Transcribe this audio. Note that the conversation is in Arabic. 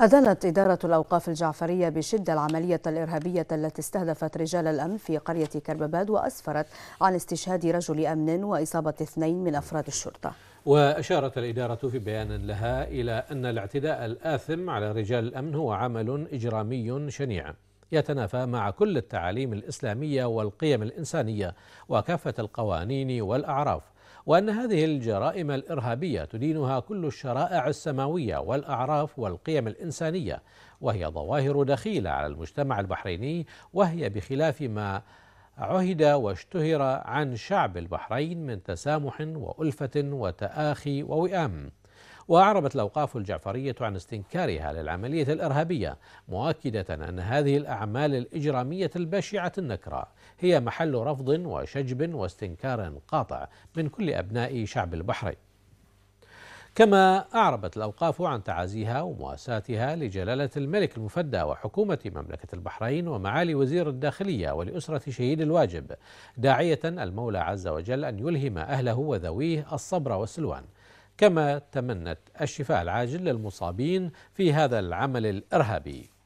أدانت إدارة الأوقاف الجعفرية بشدة العملية الإرهابية التي استهدفت رجال الأمن في قرية كربباد وأسفرت عن استشهاد رجل أمن وإصابة اثنين من أفراد الشرطة وأشارت الإدارة في بيان لها إلى أن الاعتداء الآثم على رجال الأمن هو عمل إجرامي شنيع يتنافى مع كل التعاليم الإسلامية والقيم الإنسانية وكافة القوانين والأعراف وأن هذه الجرائم الإرهابية تدينها كل الشرائع السماوية والأعراف والقيم الإنسانية وهي ظواهر دخيلة على المجتمع البحريني وهي بخلاف ما عهد واشتهر عن شعب البحرين من تسامح وألفة وتآخي ووئام وأعربت الأوقاف الجعفرية عن استنكارها للعملية الإرهابية مؤكدة أن هذه الأعمال الإجرامية البشعة النكرة هي محل رفض وشجب واستنكار قاطع من كل أبناء شعب البحرين كما أعربت الأوقاف عن تعازيها ومواساتها لجلالة الملك المفدى وحكومة مملكة البحرين ومعالي وزير الداخلية ولأسرة شهيد الواجب داعية المولى عز وجل أن يلهم أهله وذويه الصبر والسلوان كما تمنت الشفاء العاجل للمصابين في هذا العمل الإرهابي